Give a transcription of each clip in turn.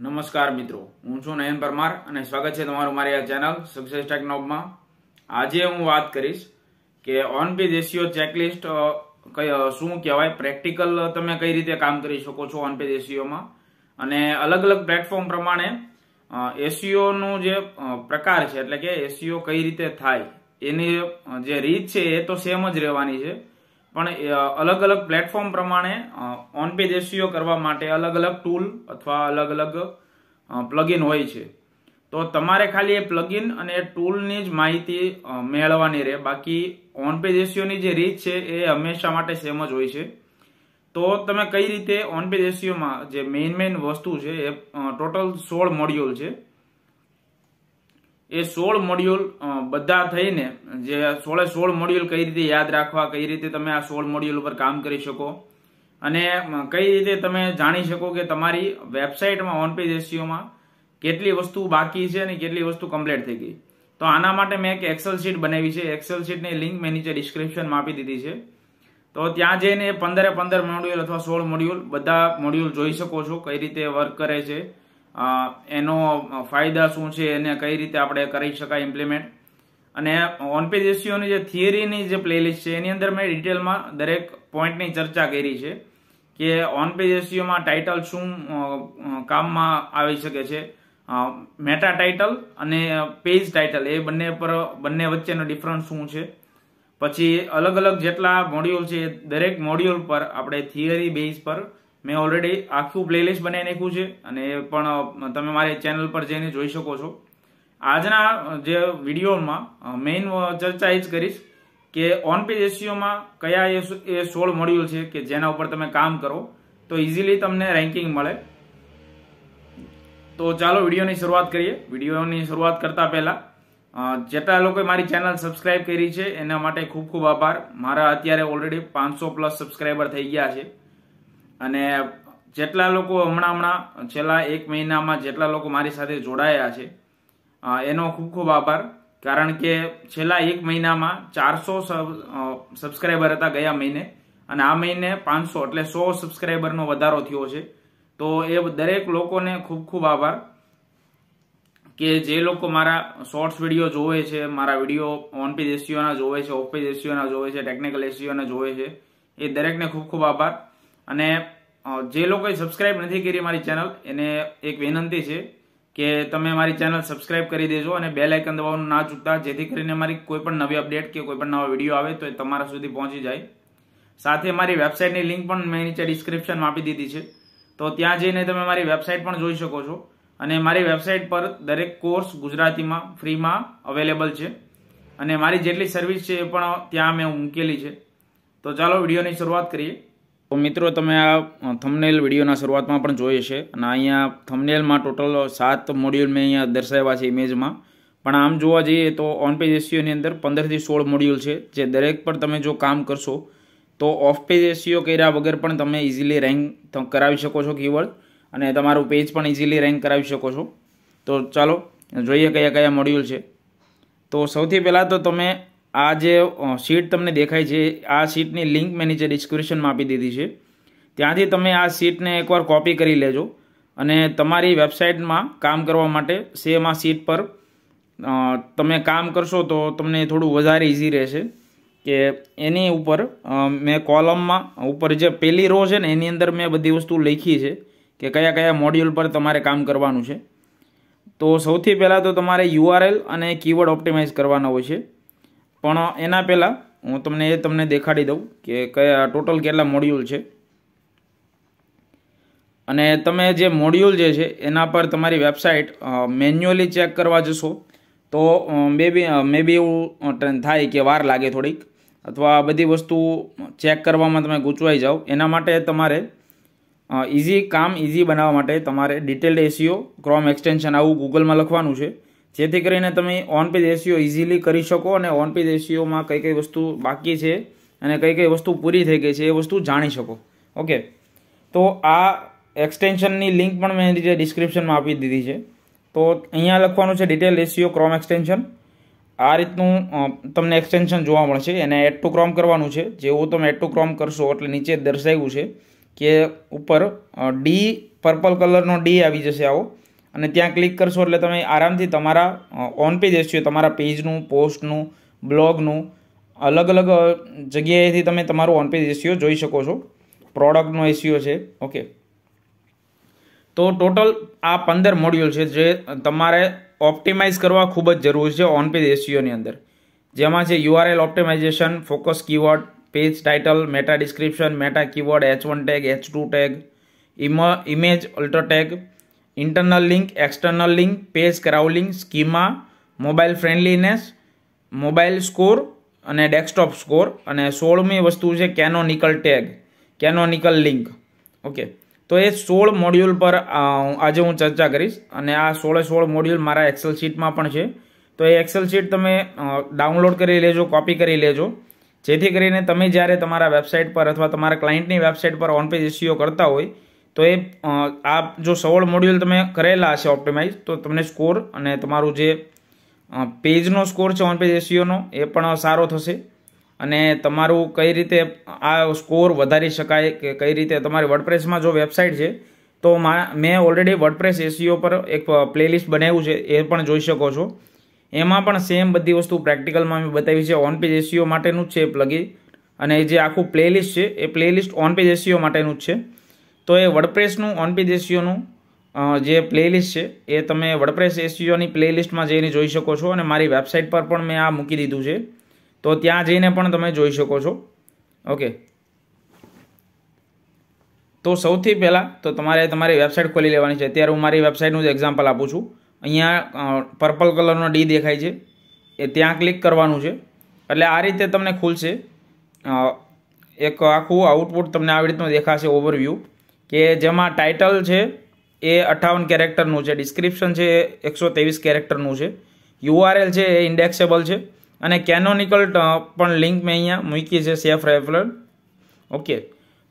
નમસ્કાર મિત્રો હું છું નયન પરમાર અને સ્વાગત છે તમારું મારી આ ચેનલ સક્સેસ ટેકનોબમાં આજે હું વાત કરીશ કે ઓન પેજ એસીઓ ચેકલિસ્ટ શું કહેવાય પ્રેક્ટિકલ તમે કઈ રીતે કામ કરી શકો છો ઓન પેજ એસીઓમાં અને અલગ અલગ પ્લેટફોર્મ પ્રમાણે એસીઓનું જે પ્રકાર છે એટલે કે એસીઓ કઈ રીતે થાય એની જે રીત છે એ તો સેમ જ રહેવાની છે પણ અલગ અલગ પ્લેટફોર્મ પ્રમાણે ઓન પેજ એસસીઓ કરવા માટે અલગ અલગ ટૂલ અથવા અલગ અલગ પ્લગઇન હોય છે તો તમારે ખાલી એ પ્લગિન અને ટૂલની જ માહિતી મેળવવાની રહે બાકી ઓન પેજ એસસીઓની જે રીત છે એ હંમેશા માટે સેમ જ હોય છે તો તમે કઈ રીતે ઓન પેજ એસસીઓમાં જે મેઇન મેઇન વસ્તુ છે એ ટોટલ સોળ મોડ્યુલ છે એ સોળ મોડ્યુલ બધા થઈને જે સોળે સોળ મોડ્યુલ કઈ રીતે યાદ રાખવા કઈ રીતે તમે આ સોળ મોડ્યુલ ઉપર કામ કરી શકો અને કઈ રીતે તમે જાણી શકો કે તમારી વેબસાઇટમાં ઓનપેજ એસીઓમાં કેટલી વસ્તુ બાકી છે અને કેટલી વસ્તુ કમ્પ્લીટ થઈ ગઈ તો આના માટે મેં એક એક્સેલ શીટ બનાવી છે એક્સેલ શીટની લિંક મેં નીચે ડિસ્ક્રિપ્શનમાં આપી દીધી છે તો ત્યાં જઈને પંદરે પંદર મોડ્યુલ અથવા સોળ મોડ્યુલ બધા મોડ્યુલ જોઈ શકો છો કઈ રીતે વર્ક કરે છે એનો ફાયદા શું છે એને કઈ રીતે આપણે કરી શકાય ઇમ્પ્લિમેન્ટ અને ઓનપેજ એસીઓની જે થિયરીની જે પ્લેલિસ્ટ છે એની અંદર મેં ડિટેલમાં દરેક પોઈન્ટની ચર્ચા કરી છે કે ઓનપેજ એસીઓમાં ટાઇટલ શું કામમાં આવી શકે છે મેટા ટાઇટલ અને પેજ ટાઇટલ એ બંને પર બંને વચ્ચેનો ડિફરન્સ શું છે પછી અલગ અલગ જેટલા મોડ્યુલ છે દરેક મોડ્યુલ પર આપણે થિયરી બેઝ પર મેં ઓલરેડી આખું પ્લેલિસ્ટ બનાવી નાખ્યું છે અને એ પણ તમે મારી ચેનલ પર જઈને જોઈ શકો છો આજના જે વિડીયોમાં મેઇન ચર્ચા એ જ કરીશ કે ઓન પેજ એસીઓમાં કયા એ સોળ મોડ્યુલ છે કે જેના ઉપર તમે કામ કરો તો ઇઝીલી તમને રેન્કિંગ મળે તો ચાલો વિડીયોની શરૂઆત કરીએ વિડીયોની શરૂઆત કરતા પહેલાં જેટલા લોકોએ મારી ચેનલ સબસ્ક્રાઇબ કરી છે એના માટે ખૂબ ખૂબ આભાર મારા અત્યારે ઓલરેડી પાંચસો પ્લસ સબસ્ક્રાઈબર થઈ ગયા છે અને જેટલા લોકો હમણાં હમણાં છેલ્લા એક મહિનામાં જેટલા લોકો મારી સાથે જોડાયા છે એનો ખૂબ ખૂબ આભાર કારણ કે છેલ્લા એક મહિનામાં ચારસો સબસ્ક્રાઈબર હતા ગયા મહિને અને આ મહિને પાંચસો એટલે સો સબસ્ક્રાઈબરનો વધારો થયો છે તો એ દરેક લોકોને ખૂબ ખૂબ આભાર કે જે લોકો મારા શોર્ટ્સ વિડીયો જોવે છે મારા વિડીયો ઓન એસીઓના જોવે છે ઓફ એસીઓના જોવે છે ટેકનિકલ એસીઓના જોવે છે એ દરેકને ખૂબ ખૂબ આભાર અને જે લોકોએ સબસ્ક્રાઇબ નથી કરી મારી ચેનલ એને એક વિનંતી છે કે તમે મારી ચેનલ સબસ્ક્રાઇબ કરી દેજો અને બેલ આઇકન દબાવવાનું ના ચૂકતા જેથી કરીને મારી કોઈ પણ નવી અપડેટ કે કોઈ પણ નવા વિડીયો આવે તો એ તમારા સુધી પહોંચી જાય સાથે મારી વેબસાઇટની લિંક પણ મેં નીચે ડિસ્ક્રિપ્શનમાં આપી દીધી છે તો ત્યાં જઈને તમે મારી વેબસાઇટ પણ જોઈ શકો છો અને મારી વેબસાઇટ પર દરેક કોર્સ ગુજરાતીમાં ફ્રીમાં અવેલેબલ છે અને મારી જેટલી સર્વિસ છે એ પણ ત્યાં મેં મૂકેલી છે તો ચાલો વિડીયોની શરૂઆત કરીએ તો મિત્રો તમે આ થમનેલ વિડીયોના શરૂઆતમાં પણ જોઈ છે અને અહીંયા થમનેલમાં ટોટલ સાત મોડ્યુલ મેં અહીંયા દર્શાવ્યા છે ઇમેજમાં પણ આમ જોવા જઈએ તો ઓન પેજ એસીઓની અંદર પંદરથી સોળ મોડ્યુલ છે જે દરેક પર તમે જો કામ કરશો તો ઓફ પેજ એસીઓ કર્યા વગર પણ તમે ઇઝીલી રેન્ક કરાવી શકો છો કીવર્ડ અને તમારું પેજ પણ ઇઝીલી રેન્ક કરાવી શકો છો તો ચાલો જોઈએ કયા કયા મોડ્યુલ છે તો સૌથી પહેલાં તો તમે આ જે શીટ તમને દેખાય છે આ શીટની લિંક મેં નીચે ડિસ્ક્રિપ્શનમાં આપી દીધી છે ત્યાંથી તમે આ શીટને એકવાર કોપી કરી લેજો અને તમારી વેબસાઇટમાં કામ કરવા માટે સેમ આ શીટ પર તમે કામ કરશો તો તમને થોડું વધારે ઇઝી રહેશે કે એની ઉપર મેં કોલમમાં ઉપર જે પહેલી રો છે ને એની અંદર મેં બધી વસ્તુ લખી છે કે કયા કયા મોડ્યુલ પર તમારે કામ કરવાનું છે તો સૌથી પહેલાં તો તમારે યુઆરએલ અને કીવર્ડ ઓપ્ટિમાઇઝ કરવાનો હોય છે પણ એના પહેલાં હું તમને એ તમને દેખાડી દઉં કે કયા ટોટલ કેટલા મોડ્યુલ છે અને તમે જે મોડ્યુલ જે છે એના પર તમારી વેબસાઇટ મેન્યુઅલી ચેક કરવા જશો તો મે બી મે બી એવું થાય કે વાર લાગે થોડીક અથવા બધી વસ્તુ ચેક કરવામાં તમે ગૂંચવાઈ જાઓ એના માટે તમારે ઇઝી કામ ઇઝી બનાવવા માટે તમારે ડિટેલ્ડ એસીઓ ક્રોમ એક્સટેન્શન આવું ગૂગલમાં લખવાનું છે જેથી કરીને તમે ઓન પેજ એસીઓ ઇઝીલી કરી શકો અને ઓન પેજ એસીઓમાં કઈ કઈ વસ્તુ બાકી છે અને કઈ કઈ વસ્તુ પૂરી થઈ ગઈ છે એ વસ્તુ જાણી શકો ઓકે તો આ એક્સટેન્શનની લિંક પણ મેં રીતે ડિસ્ક્રિપ્શનમાં આપી દીધી છે તો અહીંયા લખવાનું છે ડિટેલ એસીઓ ક્રોમ એક્સટેન્શન આ રીતનું તમને એક્સટેન્શન જોવા મળશે એને એડ ટુ ક્રોમ કરવાનું છે જેવું તમે એડ ટુ ક્રોમ કરશો એટલે નીચે દર્શાવ્યું છે કે ઉપર ડી પર્પલ કલરનો ડી આવી જશે આવો અને ત્યાં ક્લિક કરશો એટલે તમે આરામથી તમારા ઓન પેજ એસ્યુ તમારા પેજનું પોસ્ટનું બ્લોગનું અલગ અલગ જગ્યાએથી તમે તમારું ઓન પેજ એસટીઓ જોઈ શકો છો પ્રોડક્ટનો એસટીઓ છે ઓકે તો ટોટલ આ પંદર મોડ્યુલ છે જે તમારે ઓપ્ટિમાઇઝ કરવા ખૂબ જ જરૂરી છે ઓન પેજ એસટીઓની અંદર જેમાં છે URL optimization focus keyword page title meta description meta keyword H one tag H two tag image alter tag internal link external link page crawling schema mobile friendliness mobile score અને desktop score અને સોળમી વસ્તુ છે canonical tag canonical link okay તો એ સોળ module પર આજે હું ચર્ચા કરીશ અને આ સોળે સોળ મોડ્યુલ મારા એક્સેલ શીટમાં પણ છે તો એ એક્સેલ શીટ તમે ડાઉનલોડ કરી લેજો કોપી કરી લેજો જેથી કરીને તમે જ્યારે તમારા વેબસાઇટ પર અથવા તમારા ક્લાયન્ટની વેબસાઇટ પર ઓન પેજ ઇસ્યુઓ કરતા હોય તો એ આ જો સવળ મોડ્યુલ તમે કરેલા હશે ઓપ્ટિમાઇઝ તો તમને સ્કોર અને તમારું જે પેજનો સ્કોર છે ઓન પેજ એસીઓનો એ પણ સારો થશે અને તમારું કઈ રીતે આ સ્કોર વધારી શકાય કે કઈ રીતે તમારી વડપ્રેસમાં જો વેબસાઇટ છે તો મેં ઓલરેડી વડપ્રેસ એસીઓ પર એક પ્લેલિસ્ટ બનાવ્યું છે એ પણ જોઈ શકો છો એમાં પણ સેમ બધી વસ્તુ પ્રેક્ટિકલમાં મેં બતાવી છે ઓન પેજ એસીઓ માટેનું જ છે પ્લગી અને જે આખું પ્લેલિસ્ટ છે એ પ્લેલિસ્ટ ઓન પેજ એસીઓ માટેનું જ છે તો એ વડપ્રેસનું ઓનપેજ એસીઓનું જે પ્લેલિસ્ટ છે એ તમે વડપ્રેસ એસીઓની પ્લેલિસ્ટમાં જઈને જોઈ શકો છો અને મારી વેબસાઇટ પર પણ મેં આ મૂકી દીધું છે તો ત્યાં જઈને પણ તમે જોઈ શકો છો ઓકે તો સૌથી પહેલાં તો તમારે તમારી વેબસાઇટ ખોલી લેવાની છે અત્યારે હું મારી વેબસાઇટનું જ એક્ઝામ્પલ આપું છું અહીંયા પર્પલ કલરનો ડી દેખાય છે એ ત્યાં ક્લિક કરવાનું છે એટલે આ રીતે તમને ખુલશે એક આખું આઉટપુટ તમને આવી રીતનું દેખાશે ઓવરવ્યૂ કે જેમાં ટાઇટલ છે એ અઠાવન કેરેક્ટરનું છે ડિસ્ક્રિપ્શન છે એકસો ત્રેવીસ કેરેક્ટરનું છે યુઆરએલ છે એ ઇન્ડેક્સેબલ છે અને કેનોનિકલ પણ લિંક મેં અહીંયા મૂકી છે સેફ રેફલ ઓકે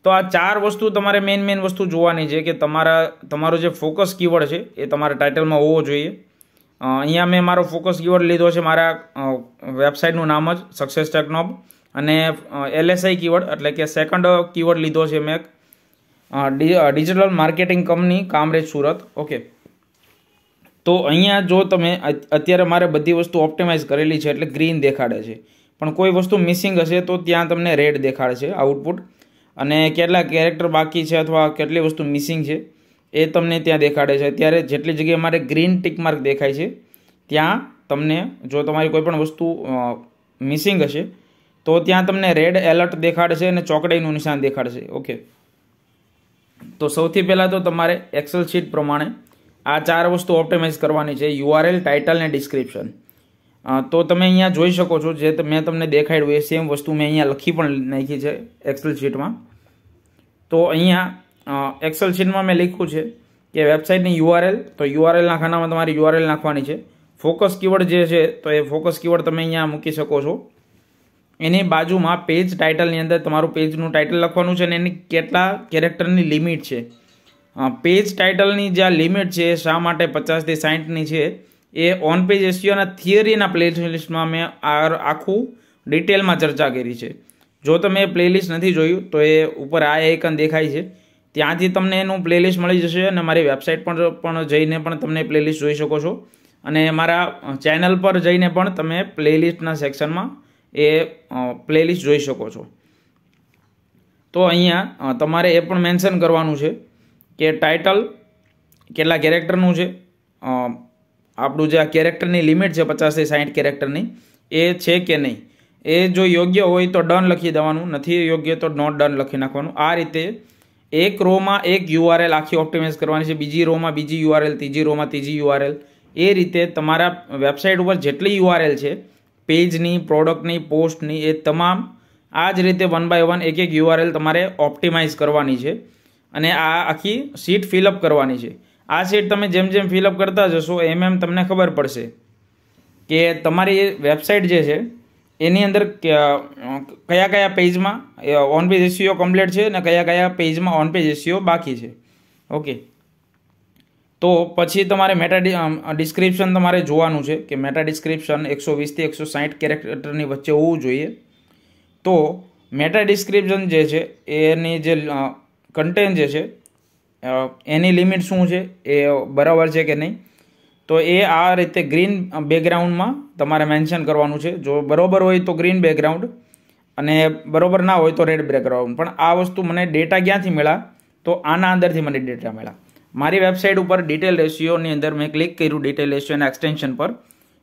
તો આ ચાર વસ્તુ તમારે મેઇન મેઇન વસ્તુ જોવાની છે કે તમારા તમારો જે ફોકસ કીવર્ડ છે એ તમારે ટાઇટલમાં હોવો જોઈએ અહીંયા મેં મારો ફોકસ કીવર્ડ લીધો છે મારા વેબસાઇટનું નામ જ સક્સેસ ટેકનોબ અને એલએસઆઈ કીવર્ડ એટલે કે સેકન્ડ કીવર્ડ લીધો છે મેં digital marketing company Kamrej Surat okay તો અહીંયા જો તમે અત્યારે મારે બધી વસ્તુ ઓપ્ટિમાઇઝ કરેલી છે એટલે ગ્રીન દેખાડે છે પણ કોઈ વસ્તુ મિસિંગ હશે તો ત્યાં તમને રેડ દેખાડે છે આઉટપુટ અને કેટલા કેરેક્ટર બાકી છે અથવા કેટલી વસ્તુ મિસિંગ છે એ તમને ત્યાં દેખાડે છે ત્યારે જેટલી જગ્યાએ મારે ગ્રીન ટીક માર્ક દેખાય છે ત્યાં તમને જો તમારી કોઈપણ વસ્તુ મિસિંગ હશે તો ત્યાં તમને રેડ એલર્ટ દેખાડશે અને ચોકડાઈનું નિશાન દેખાડશે ઓકે તો સૌથી પહેલાં તો તમારે એક્સેલ શીટ પ્રમાણે આ ચાર વસ્તુ ઓપ્ટિમાઇઝ કરવાની છે યુઆરએલ ટાઇટલ અને ડિસ્ક્રિપ્શન તો તમે અહીંયા જોઈ શકો છો જે મેં તમને દેખાડ્યું એ સેમ વસ્તુ મેં અહીંયા લખી પણ નાખી છે એક્સેલ શીટમાં તો અહીંયા એક્સેલ શીટમાં મેં લખ્યું છે કે વેબસાઇટની યુઆરએલ તો યુઆરએલના ખાનામાં તમારી યુઆરએલ નાખવાની છે ફોકસ કીવર્ડ જે છે તો એ ફોકસ કીવર્ડ તમે અહીંયા મૂકી શકો છો એની બાજુમાં પેજ ટાઇટલની અંદર તમારું પેજનું ટાઇટલ લખવાનું છે અને એની કેટલા કેરેક્ટરની લિમિટ છે પેજ ટાઇટલની જે આ લિમિટ છે શા માટે પચાસથી સાહીઠની છે એ ઓન પેજ એસીઓના થિયરીના પ્લેલિસ્ટમાં મેં આખું ડિટેલમાં ચર્ચા કરી છે જો તમે પ્લેલિસ્ટ નથી જોયું તો એ ઉપર આ આઇકન દેખાય છે ત્યાંથી તમને એનું પ્લેલિસ્ટ મળી જશે અને મારી વેબસાઇટ પર પણ જઈને પણ તમને પ્લેલિસ્ટ જોઈ શકો છો અને મારા ચેનલ પર જઈને પણ તમે પ્લેલિસ્ટના સેક્શનમાં એ પ્લેલિસ્ટ જોઈ શકો છો તો અહીંયા તમારે એ પણ મેન્શન કરવાનું છે કે ટાઇટલ કેટલા કેરેક્ટરનું છે આપણું જે આ કેરેક્ટરની લિમિટ છે પચાસથી સાઠ કેરેક્ટરની એ છે કે નહીં એ જો યોગ્ય હોય તો ડન લખી દેવાનું નથી યોગ્ય તો નોટ ડન લખી નાખવાનું આ રીતે એક રોમાં એક યુઆરએલ આખી ઓપ્ટિમાઇઝ કરવાની છે બીજી રોમાં બીજી યુઆરએલ ત્રીજી રોમાં ત્રીજી યુઆરએલ એ રીતે તમારા વેબસાઇટ ઉપર જેટલી યુઆરએલ છે પેજની પ્રોડક્ટની પોસ્ટની એ તમામ આ જ રીતે વન બાય વન એક એક યુઆરએલ તમારે ઓપ્ટિમાઇઝ કરવાની છે અને આ આખી સીટ ફિલઅપ કરવાની છે આ સીટ તમે જેમ જેમ ફિલઅપ કરતા જશો એમ એમ તમને ખબર પડશે કે તમારી વેબસાઇટ જે છે એની અંદર કયા કયા પેજમાં ઓન પેજ એસીઓ કમ્પ્લીટ છે અને કયા કયા પેજમાં ઓન પેજ એસીઓ બાકી છે ઓકે તો પછી તમારે મેટા ડિસ્ક્રિપ્શન તમારે જોવાનું છે કે મેટા ડિસ્ક્રિપ્શન એકસો વીસથી એકસો સાહીઠ કેરેક્ટરની વચ્ચે હોવું જોઈએ તો મેટા ડિસ્ક્રિપ્શન જે છે એની જે કન્ટેન જે છે એની લિમિટ શું છે એ બરાબર છે કે નહીં તો એ આ રીતે ગ્રીન બેકગ્રાઉન્ડમાં તમારે મેન્શન કરવાનું છે જો બરાબર હોય તો ગ્રીન બેકગ્રાઉન્ડ અને બરાબર ના હોય તો રેડ બેકગ્રાઉન્ડ પણ આ વસ્તુ મને ડેટા ક્યાંથી મળ્યા તો આના અંદરથી મને ડેટા મળ્યા મારી વેબસાઇટ ઉપર ડિટેલ રેશિયોની અંદર મેં ક્લિક કર્યું ડિટેલ રેશિયોના એક્સટેન્શન પર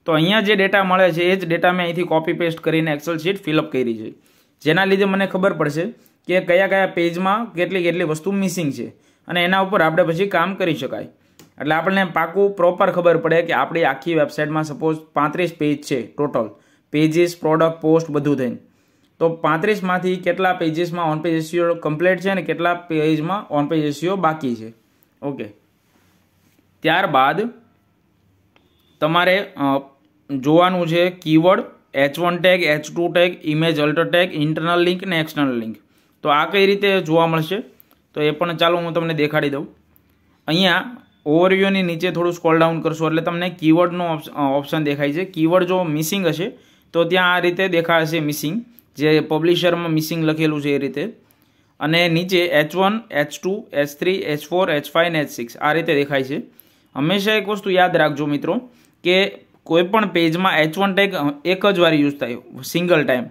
તો અહીંયા જે ડેટા મળે છે એ જ ડેટા મેં અહીંથી કોપી પેસ્ટ કરીને એક્સેલ શીટ ફિલઅપ કરી છે જેના લીધે મને ખબર પડશે કે કયા કયા પેજમાં કેટલી કેટલી વસ્તુ મિસિંગ છે અને એના ઉપર આપણે પછી કામ કરી શકાય એટલે આપણને પાકું પ્રોપર ખબર પડે કે આપણી આખી વેબસાઇટમાં સપોઝ પાંત્રીસ પેજ છે ટોટલ પેજીસ પ્રોડક્ટ પોસ્ટ બધું થઈને તો પાંત્રીસમાંથી કેટલા પેજીસમાં ઓન પેજ રેશિયો કમ્પ્લીટ છે અને કેટલા પેજમાં ઓન પેજ રેશિયો બાકી છે ઓકે ત્યારબાદ તમારે જોવાનું છે keyword H one tag H two tag image alter internal link ને એક્સટર્નલ લિંક તો આ કઈ રીતે જોવા મળશે તો એ પણ ચાલો હું તમને દેખાડી દઉં અહીંયા ઓવરવ્યુની નીચે થોડું સ્કોલ ડાઉન કરશો એટલે તમને કીવર્ડનો ઓપ્શન દેખાય છે કીવર્ડ જો મિસિંગ હશે તો ત્યાં આ રીતે દેખાશે મિસિંગ જે પબ્લિશરમાં મિસિંગ લખેલું છે એ રીતે અને નીચે H one H two H three H four H five H six આ રીતે દેખાય છે હંમેશા એક વસ્તુ યાદ રાખજો મિત્રો કે કોઈપણ પેજમાં એચ વન ટેગ એક જ વાર યુઝ થાય સિંગલ ટાઈમ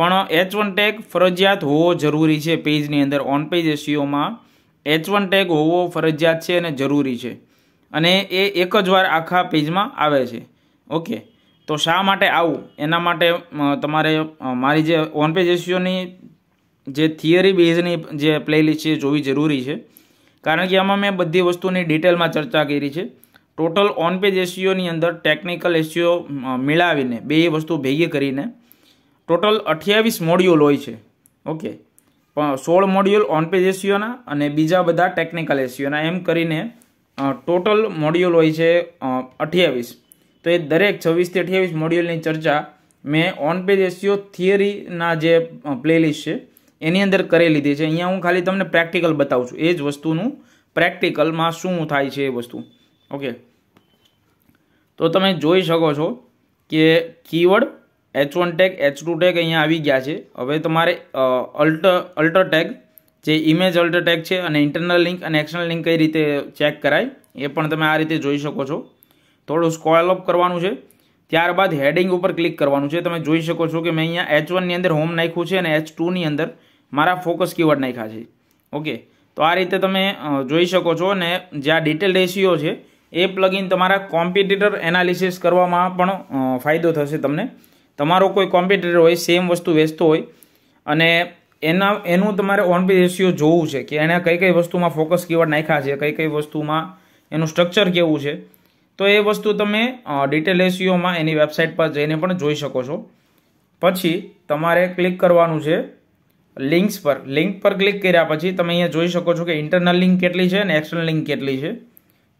પણ એચ વન ટેગ ફરજિયાત હોવો જરૂરી છે પેજની અંદર ઓન પેજ એસીઓમાં એચ વન ટેગ હોવો ફરજિયાત છે અને જરૂરી છે અને એ એક જ વાર આખા પેજમાં આવે છે ઓકે તો શા માટે આવું એના માટે તમારે મારી જે ઓન પેજ એસીઓની જે થિયરી બેઝની જે પ્લેલિસ્ટ છે જોવી જરૂરી છે કારણ કે આમાં મેં બધી વસ્તુની ડિટેલમાં ચર્ચા કરી છે ટોટલ ઓન પેજ એસીઓની અંદર ટેકનિકલ એસીઓ મેળાવીને બે વસ્તુ ભેગી કરીને ટોટલ અઠ્યાવીસ મોડ્યુલ હોય છે ઓકે સોળ મોડ્યુલ ઓન પેજ એસીઓના અને બીજા બધા ટેકનિકલ એસીઓના એમ કરીને ટોટલ મોડ્યુલ હોય છે અઠ્યાવીસ તો એ દરેક છવ્વીસથી અઠ્યાવીસ મોડ્યુલની ચર્ચા મેં ઓન પેજ એસીઓ થિયરીના જે પ્લેલિસ્ટ છે એની અંદર કરી લીધી છે અહીંયા હું ખાલી તમને પ્રેક્ટિકલ બતાવું છું એ જ વસ્તુનું પ્રેક્ટિકલમાં શું થાય છે એ વસ્તુ ઓકે તો તમે જોઈ શકો છો કે keyword H one tag H two tag અહીંયા આવી ગયા છે હવે તમારે અલ્ટ અલ્ટર ટેગ જે ઇમેજ અલ્ટર ટેગ છે અને ઇન્ટરનલ લિંક અને એક્સટર્નલ લિંક કઈ રીતે ચેક કરાય એ પણ તમે આ રીતે જોઈ શકો છો થોડું સ્કોલ અપ કરવાનું છે ત્યારબાદ હેડિંગ ઉપર ક્લિક કરવાનું છે તમે જોઈ શકો છો કે મેં અહીંયા એચ વનની અંદર હોમ નાખ્યું છે અને એચ ટુની અંદર મારા ફોકસ કીવર્ડ નાખ્યા છે ઓકે તો આ રીતે તમે જોઈ શકો છો અને જ્યાં ડિટેલ રેશિયો છે એ પ્લગિન તમારા કોમ્પિટિટર એનાલિસિસ કરવામાં પણ ફાયદો થશે તમને તમારો કોઈ કોમ્પિટિટર હોય સેમ વસ્તુ વેચતો હોય અને એના એનું તમારે ઓન પી રેશિયો જોવું છે કે એણે કઈ કઈ વસ્તુમાં ફોકસ કીવર્ડ નાખ્યા છે કઈ કઈ વસ્તુમાં એનું સ્ટ્રક્ચર કેવું છે તો એ વસ્તુ તમે ડિટેલ રેશિયોમાં એની વેબસાઇટ પર જઈને પણ જોઈ શકો છો પછી તમારે ક્લિક કરવાનું છે લિંક્સ પર લિંક પર ક્લિક કર્યા પછી તમે અહીંયા જોઈ શકો છો કે ઇન્ટરનલ લિંક કેટલી છે અને એક્સટર્નલ લિંક કેટલી છે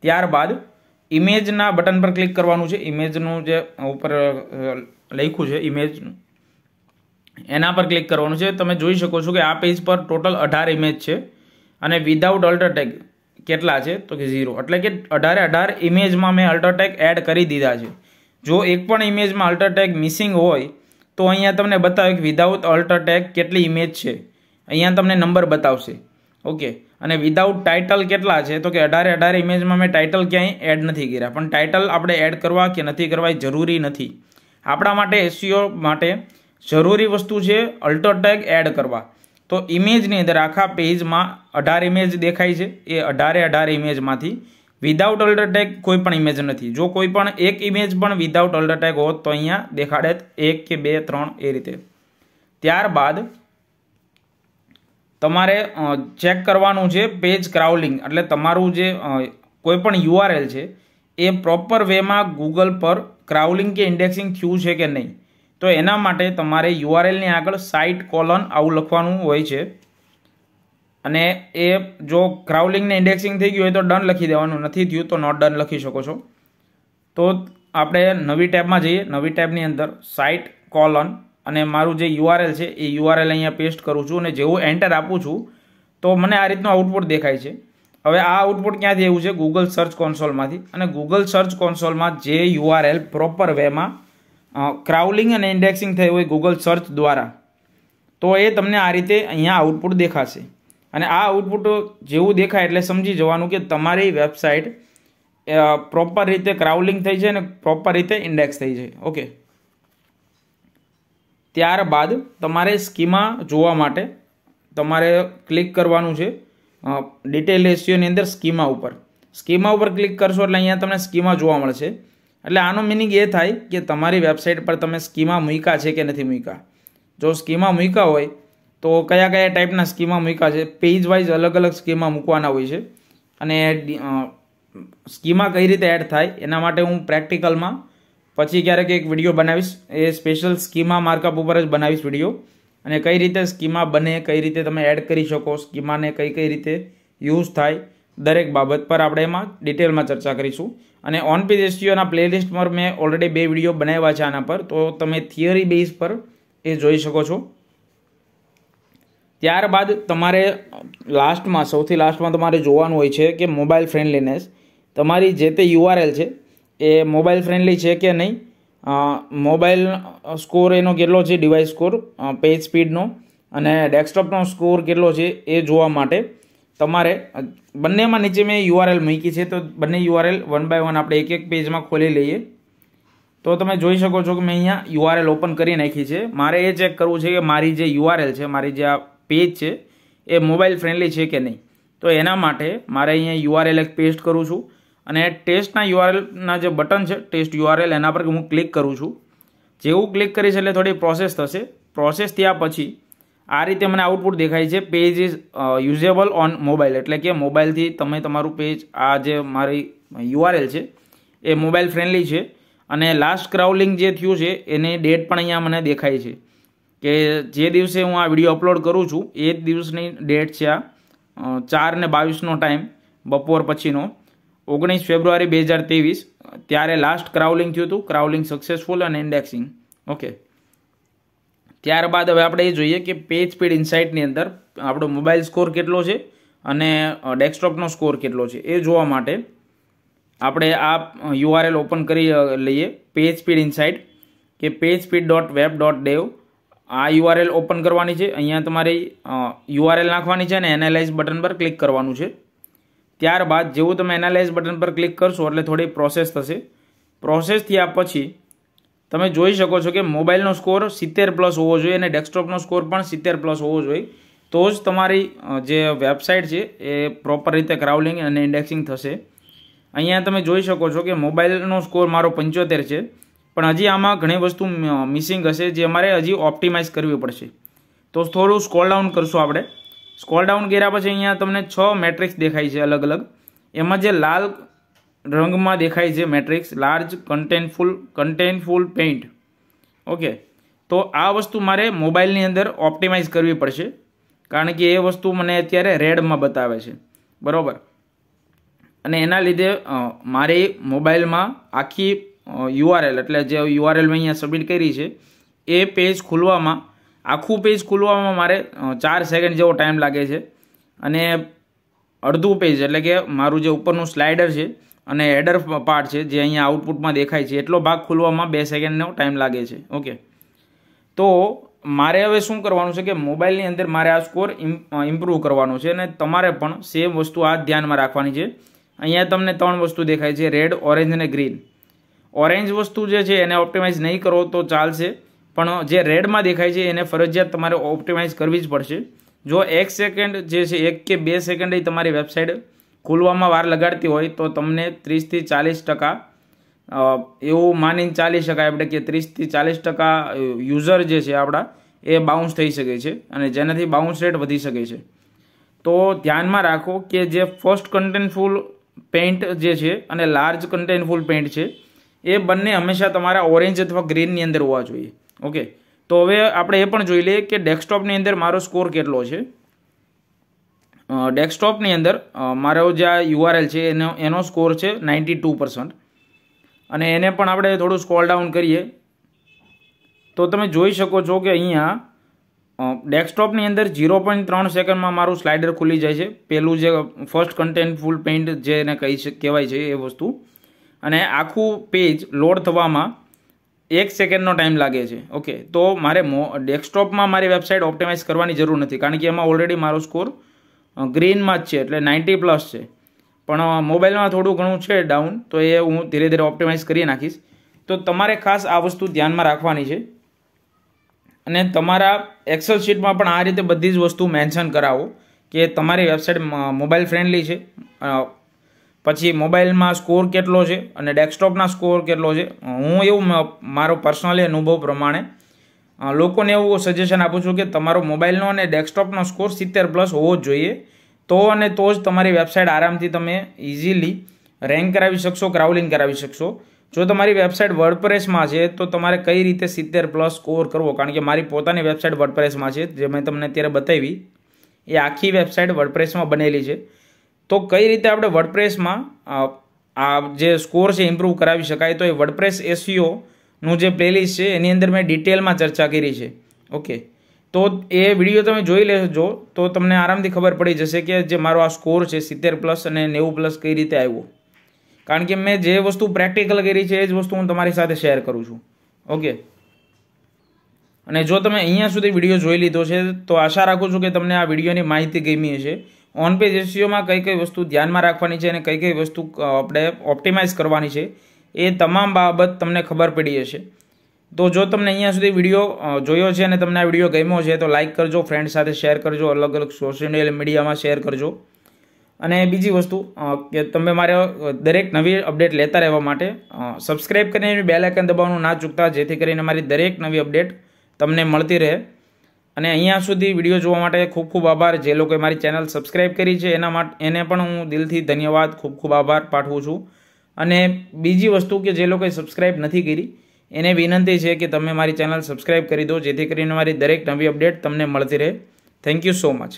ત્યારબાદ ઇમેજના બટન પર ક્લિક કરવાનું છે ઇમેજનું જે ઉપર લખ્યું છે ઇમેજનું એના પર ક્લિક કરવાનું છે તમે જોઈ શકો છો કે આ પેજ પર ટોટલ અઢાર ઇમેજ છે અને વિધાઉટ અલ્ટરટેગ કેટલા છે તો કે ઝીરો એટલે કે અઢારે અઢાર ઇમેજમાં મેં અલ્ટરટેગ એડ કરી દીધા છે જો એક પણ ઇમેજમાં અલ્ટરટેગ મિસિંગ હોય તો અહીંયા તમને બતાવ્યું કે વિધાઉટ અલ્ટર ટેગ કેટલી ઇમેજ છે અહીંયા તમને નંબર બતાવશે ઓકે અને વિધાઉટ ટાઇટલ કેટલા છે તો કે અઢારે અઢારે ઇમેજમાં મેં ટાઇટલ ક્યાંય એડ નથી કર્યા પણ ટાઇટલ આપણે એડ કરવા કે નથી કરવા એ જરૂરી નથી આપણા માટે એસીઓ માટે જરૂરી વસ્તુ છે અલ્ટર ટેગ એડ કરવા તો ઇમેજની અંદર આખા પેજમાં અઢાર ઇમેજ દેખાય છે એ અઢારે અઢાર ઇમેજમાંથી વિધાઉટ અલ્ટર ટેગ કોઈ પણ ઇમેજ નથી જો કોઈ પણ એક ઇમેજ પણ વિધાઉટ અલ્ટર ટેગ હોત તો અહીંયા દેખાડે એક કે બે ત્રણ એ રીતે ત્યારબાદ તમારે ચેક કરવાનું છે પેજ ક્રાઉલિંગ એટલે તમારું જે કોઈપણ યુઆરએલ છે એ પ્રોપર વેમાં ગૂગલ પર ક્રાઉલિંગ કે ઇન્ડેક્સિંગ થયું છે કે નહીં તો એના માટે તમારે યુઆરએલની આગળ સાઇટ કોલન આવું લખવાનું હોય છે અને એ જો ક્રાઉલિંગને ઇન્ડેક્સિંગ થઈ ગયું હોય તો ડન લખી દેવાનું નથી થયું તો નોટ ડન લખી શકો છો તો આપણે નવી ટેબમાં જઈએ નવી ટેબની અંદર સાઇટ કોલન અને મારું જે યુઆરએલ છે એ યુઆરએલ અહીંયા પેસ્ટ કરું છું અને જેવું એન્ટર આપું છું તો મને આ રીતનું આઉટપુટ દેખાય છે હવે આ આઉટપુટ ક્યાંથી એવું છે ગૂગલ સર્ચ કોન્સોલમાંથી અને ગૂગલ સર્ચ કોન્સોલમાં જે યુઆરએલ પ્રોપર વેમાં ક્રાઉલિંગ અને ઇન્ડેક્સિંગ થયું હોય ગૂગલ સર્ચ દ્વારા તો એ તમને આ રીતે અહીંયા આઉટપુટ દેખાશે અને આ આઉટપુટ જેવું દેખાય એટલે સમજી જવાનું કે તમારી વેબસાઇટ પ્રોપર રીતે ક્રાઉલિંગ થઈ છે અને પ્રોપર રીતે ઇન્ડેક્સ થઈ છે ઓકે ત્યારબાદ તમારે સ્કીમા જોવા માટે તમારે ક્લિક કરવાનું છે ડિટેલ રેશિયોની અંદર સ્કીમા ઉપર સ્કીમા ઉપર ક્લિક કરશો એટલે અહીંયા તમને સ્કીમા જોવા મળશે એટલે આનો મિનિંગ એ થાય કે તમારી વેબસાઇટ પર તમે સ્કીમા મૂક્યા છે કે નથી મૂક્યા જો સ્કીમા મૂક્યા હોય તો કયા કયા ટાઈપના સ્કીમા મૂક્યા છે પેજ વાઇઝ અલગ અલગ સ્કીમા મૂકવાના હોય છે અને સ્કીમા કઈ રીતે એડ થાય એના માટે હું પ્રેક્ટિકલમાં પછી ક્યારેક એક વિડીયો બનાવીશ એ સ્પેશિયલ સ્કીમા માર્કઅપ ઉપર જ બનાવીશ વિડીયો અને કઈ રીતે સ્કીમા બને કઈ રીતે તમે એડ કરી શકો સ્કીમાને કઈ કઈ રીતે યુઝ થાય દરેક બાબત પર આપણે એમાં ડિટેલમાં ચર્ચા કરીશું અને ઓન પેજ એસટીઓના પ્લેલિસ્ટ પર મેં ઓલરેડી બે વિડીયો બનાવ્યા છે આના પર તો તમે થિયરી બેઝ પર એ જોઈ શકો છો ત્યારબાદ તમારે લાસ્ટમાં સૌથી લાસ્ટમાં તમારે જોવાનું હોય છે કે મોબાઈલ ફ્રેન્ડલીનેસ તમારી જે તે યુઆરએલ છે એ મોબાઈલ ફ્રેન્ડલી છે કે નહીં મોબાઈલ સ્કોર એનો કેટલો છે ડિવાઇસ સ્કોર પેજ સ્પીડનો અને ડેસ્કટોપનો સ્કોર કેટલો છે એ જોવા માટે તમારે બંનેમાં નીચે મેં યુઆરએલ મૂકી છે તો બંને યુઆરએલ વન બાય વન આપણે એક એક પેજમાં ખોલી લઈએ તો તમે જોઈ શકો છો કે મેં અહીંયા યુઆરએલ ઓપન કરી નાખી છે મારે એ ચેક કરવું છે કે મારી જે યુઆરએલ છે મારી જે આ પેજ છે એ મોબાઈલ ફ્રેન્ડલી છે કે નહીં તો એના માટે મારે અહીંયા યુઆરએલ એક પેસ્ટ કરું છું અને ટેસ્ટના યુઆરએલના જે બટન છે ટેસ્ટ યુઆરએલ એના પર હું ક્લિક કરું છું જેવું ક્લિક કરીશ એટલે થોડી પ્રોસેસ થશે પ્રોસેસ થયા પછી આ રીતે મને આઉટપુટ દેખાય છે page is usable on mobile એટલે કે મોબાઈલથી તમે તમારું પેજ આ જે મારી યુઆરએલ છે એ મોબાઈલ ફ્રેન્ડલી છે અને લાસ્ટ ક્રાઉલિંગ જે થયું છે એની ડેટ પણ અહીંયા મને દેખાય છે કે જે દિવસે હું આ વિડીયો અપલોડ કરું છું એ જ દિવસની ડેટ છે આ ચાર ને બાવીસનો ટાઈમ બપોર પછીનો ઓગણીસ ફેબ્રુઆરી બે હજાર ત્રેવીસ ત્યારે લાસ્ટ ક્રાઉલિંગ થયું હતું ક્રાઉલિંગ સક્સેસફુલ અને ઇન્ડેક્સિંગ ઓકે ત્યારબાદ હવે આપણે એ જોઈએ કે પેજ સ્પીડ ઇન્સાઇટની અંદર આપણો મોબાઈલ સ્કોર કેટલો છે અને ડેસ્કટોપનો સ્કોર કેટલો છે એ જોવા માટે આપણે આ યુઆરએલ ઓપન કરી લઈએ પેજ સ્પીડ ઇન્સાઇટ કે page speed dot web dot dev આ યુઆરએલ ઓપન કરવાની છે અહીંયા તમારે યુઆરએલ નાખવાની છે અને એનાલાઇઝ બટન પર ક્લિક કરવાનું છે ત્યારબાદ જેવું તમે એનાલાઇઝ બટન પર ક્લિક કરશો એટલે થોડી પ્રોસેસ થશે પ્રોસેસ થયા પછી તમે જોઈ શકો છો કે મોબાઈલનો સ્કોર સિત્તેર પ્લસ હોવો જોઈએ અને ડેસ્કટોપનો સ્કોર પણ સિત્તેર પ્લસ હોવો જોઈએ તો જ તમારી જે વેબસાઇટ છે એ પ્રોપર રીતે ક્રાઉલિંગ અને ઇન્ડેક્સિંગ થશે અહીંયા તમે જોઈ શકો છો કે મોબાઈલનો સ્કોર મારો પંચોતેર છે પણ હજી આમાં ઘણી વસ્તુ મિસિંગ હશે જે અમારે હજી ઓપ્ટિમાઇઝ કરવી પડશે તો થોડું સ્કોલ ડાઉન કરશું આપણે સ્કોલ ડાઉન કર્યા પછી અહીંયા તમને છ મેટ્રિક્સ દેખાય છે અલગ અલગ એમાં જે લાલ રંગમાં દેખાય છે metrics large contentful contentful paint okay તો આ વસ્તુ મારે મોબાઈલની અંદર ઓપ્ટિમાઇઝ કરવી પડશે કારણ કે એ વસ્તુ મને અત્યારે રેડમાં બતાવે છે બરાબર અને એના લીધે મારી મોબાઈલમાં આખી યુઆરએલ એટલે જે યુઆરએલમાં અહીંયા સબમિટ કરી છે એ પેજ ખોલવામાં આખું પેજ ખોલવામાં મારે ચાર સેકન્ડ જેવો ટાઈમ લાગે છે અને અડધું પેજ એટલે કે મારું જે ઉપરનું સ્લાઇડર છે અને એડર પાર્ટ છે જે અહીંયા આઉટપુટમાં દેખાય છે એટલો ભાગ ખુલવામાં બે સેકન્ડનો ટાઈમ લાગે છે ઓકે તો મારે હવે શું કરવાનું છે કે મોબાઈલની અંદર મારે આ સ્કોર ઇમ્પ્રૂવ કરવાનો છે અને તમારે પણ સેમ વસ્તુ આ ધ્યાનમાં રાખવાની છે અહીંયા તમને ત્રણ વસ્તુ દેખાય છે રેડ ઓરેન્જ અને ગ્રીન ઓરેન્જ વસ્તુ જે છે એને ઓપ્ટિમાઇઝ નહીં કરો તો ચાલશે પણ જે રેડમાં દેખાય છે એને ફરજિયાત તમારે ઓપ્ટિમાઇઝ કરવી જ પડશે જો એક સેકન્ડ જે છે એક કે બે સેકન્ડ તમારી વેબસાઇટ ખોલવામાં વાર લગાડતી હોય તો તમને ત્રીસથી ચાલીસ ટકા એવું માનીને ચાલી શકાય આપણે કે ત્રીસથી ચાલીસ ટકા યુઝર જે છે આપણા એ બાઉન્સ થઈ શકે છે અને જેનાથી બાઉન્સ રેટ વધી શકે છે તો ધ્યાનમાં રાખો કે જે ફર્સ્ટ કન્ટેન્ટફુલ પેઇન્ટ જે છે અને લાર્જ કન્ટેન્ટફુલ પેઇન્ટ છે એ બંને હંમેશા તમારા ઓરેન્જ અથવા ગ્રીનની અંદર હોવા જોઈએ ઓકે તો હવે આપણે એ પણ જોઈ લઈએ કે ડેસ્કટોપની અંદર મારો સ્કોર કેટલો છે ડેસ્કટોપની અંદર મારો જે આ યુઆરએલ છે એનો એનો સ્કોર છે નાઇન્ટી ટુ પર્સન્ટ અને એને પણ આપણે થોડું સ્કોલ ડાઉન કરીએ તો તમે જોઈ શકો છો કે અહીંયા ડેસ્કટોપની અંદર ઝીરો પોઈન્ટ ત્રણ સેકન્ડમાં મારું સ્લાઇડર ખુલી જાય છે પહેલું જે ફર્સ્ટ કન્ટેન્ટ ફૂલ પેઇન્ટ જે એને કહી કહેવાય છે એ વસ્તુ અને આખું પેજ લોડ થવામાં એક સેકન્ડનો ટાઈમ લાગે છે ઓકે તો મારે મો ડેસ્કટોપમાં મારી વેબસાઇટ ઓપ્ટિમાઇઝ કરવાની જરૂર નથી કારણ કે એમાં ઓલરેડી મારો સ્કોર ગ્રીનમાં જ છે એટલે નાઇન્ટી પ્લસ છે પણ મોબાઈલમાં થોડું ઘણું છે ડાઉન તો એ હું ધીરે ધીરે ઓપ્ટિમાઇઝ કરી નાખીશ તો તમારે ખાસ આ વસ્તુ ધ્યાનમાં રાખવાની છે અને તમારા એક્સેલ શીટમાં પણ આ રીતે બધી જ વસ્તુ મેન્શન કરાવો કે તમારી વેબસાઇટ મોબાઈલ ફ્રેન્ડલી છે પછી મોબાઈલમાં સ્કોર કેટલો છે અને ડેસ્કટોપના સ્કોર કેટલો છે હું એવું મારો પર્સનલી અનુભવ પ્રમાણે લોકોને એવું સજેશન આપું છું કે તમારો મોબાઈલનો અને ડેસ્કટોપનો સ્કોર સિત્તેર પ્લસ હોવો જ જોઈએ તો અને તો જ તમારી વેબસાઇટ આરામથી તમે ઇઝીલી રેન્ક કરાવી શકશો ક્રાઉલિંગ કરાવી શકશો જો તમારી વેબસાઇટ વર્ડપ્રેસમાં છે તો તમારે કઈ રીતે સિત્તેર પ્લસ સ્કોર કરવો કારણ કે મારી પોતાની વેબસાઇટ વર્ડપ્રેસમાં છે જે મેં તમને અત્યારે બતાવી એ આખી વેબસાઇટ વર્ડપ્રેસમાં બનેલી છે તો કઈ રીતે આપણે વર્ડપ્રેસમાં આ જે સ્કોર છે ઇમ્પ્રૂવ કરાવી શકાય તો એ વર્ડપ્રેસ એસીઓનું e જે પ્લેલિસ્ટ છે એની અંદર મેં ડિટેલમાં ચર્ચા કરી છે ઓકે તો એ વિડીયો તમે જોઈ લેજો તો તમને આરામથી ખબર પડી જશે કે જે મારો આ સ્કોર છે સિત્તેર પ્લસ અને નેવું પ્લસ કઈ રીતે આવ્યો કારણ કે મેં જે વસ્તુ પ્રેક્ટિકલ કરી છે એ જ વસ્તુ હું તમારી સાથે શેર કરું છું ઓકે અને જો તમે અહીંયા સુધી વિડીયો જોઈ લીધો છે તો આશા રાખું છું કે તમને આ વિડીયોની માહિતી ગમી હશે ઓન પેજ રેશિયોમાં કઈ કઈ વસ્તુ ધ્યાનમાં રાખવાની છે અને કઈ કઈ વસ્તુ આપણે ઓપ્ટિમાઇઝ કરવાની છે એ તમામ બાબત તમને ખબર પડી હશે તો જો તમને અહીંયા સુધી વિડીયો જોયો છે અને તમને આ વિડીયો ગમ્યો છે તો લાઇક કરજો ફ્રેન્ડ સાથે શેર કરજો અલગ અલગ સોશિયલ મીડિયામાં શેર કરજો અને બીજી વસ્તુ કે તમે મારે દરેક નવી અપડેટ લેતા રહેવા માટે સબસ્ક્રાઈબ કરીને બેલ આઇકન દબાવવાનું ના ચૂકતા જેથી કરીને મારી દરેક નવી અપડેટ તમને મળતી રહે અને અહીંયા સુધી વિડીયો જોવા માટે ખૂબ ખૂબ આભાર જે લોકોએ મારી ચેનલ સબસ્ક્રાઈબ કરી છે એના માટે એને પણ હું દિલથી ધન્યવાદ ખૂબ ખૂબ આભાર પાઠવું છું અને બીજી વસ્તુ કે જે લોકોએ સબસ્ક્રાઈબ નથી કરી એને વિનંતી છે કે તમે મારી ચેનલ સબસ્ક્રાઈબ કરી દો જેથી કરીને મારી દરેક નવી અપડેટ તમને મળતી રહે થેન્ક યુ સો મચ